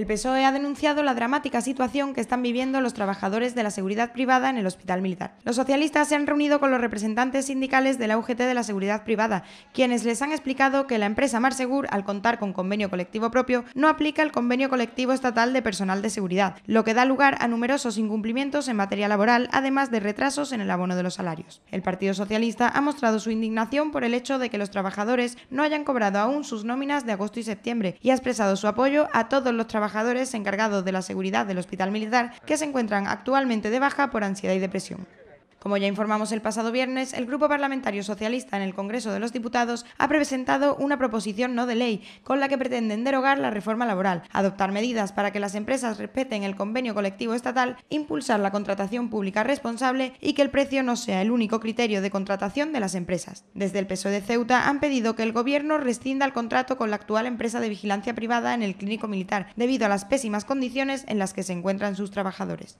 El PSOE ha denunciado la dramática situación que están viviendo los trabajadores de la seguridad privada en el hospital militar. Los socialistas se han reunido con los representantes sindicales de la UGT de la seguridad privada, quienes les han explicado que la empresa Marsegur, al contar con convenio colectivo propio, no aplica el convenio colectivo estatal de personal de seguridad, lo que da lugar a numerosos incumplimientos en materia laboral, además de retrasos en el abono de los salarios. El Partido Socialista ha mostrado su indignación por el hecho de que los trabajadores no hayan cobrado aún sus nóminas de agosto y septiembre y ha expresado su apoyo a todos los trabajadores encargados de la seguridad del Hospital Militar que se encuentran actualmente de baja por ansiedad y depresión. Como ya informamos el pasado viernes, el Grupo Parlamentario Socialista en el Congreso de los Diputados ha presentado una proposición no de ley con la que pretenden derogar la reforma laboral, adoptar medidas para que las empresas respeten el convenio colectivo estatal, impulsar la contratación pública responsable y que el precio no sea el único criterio de contratación de las empresas. Desde el PSOE de Ceuta han pedido que el Gobierno rescinda el contrato con la actual empresa de vigilancia privada en el Clínico Militar, debido a las pésimas condiciones en las que se encuentran sus trabajadores.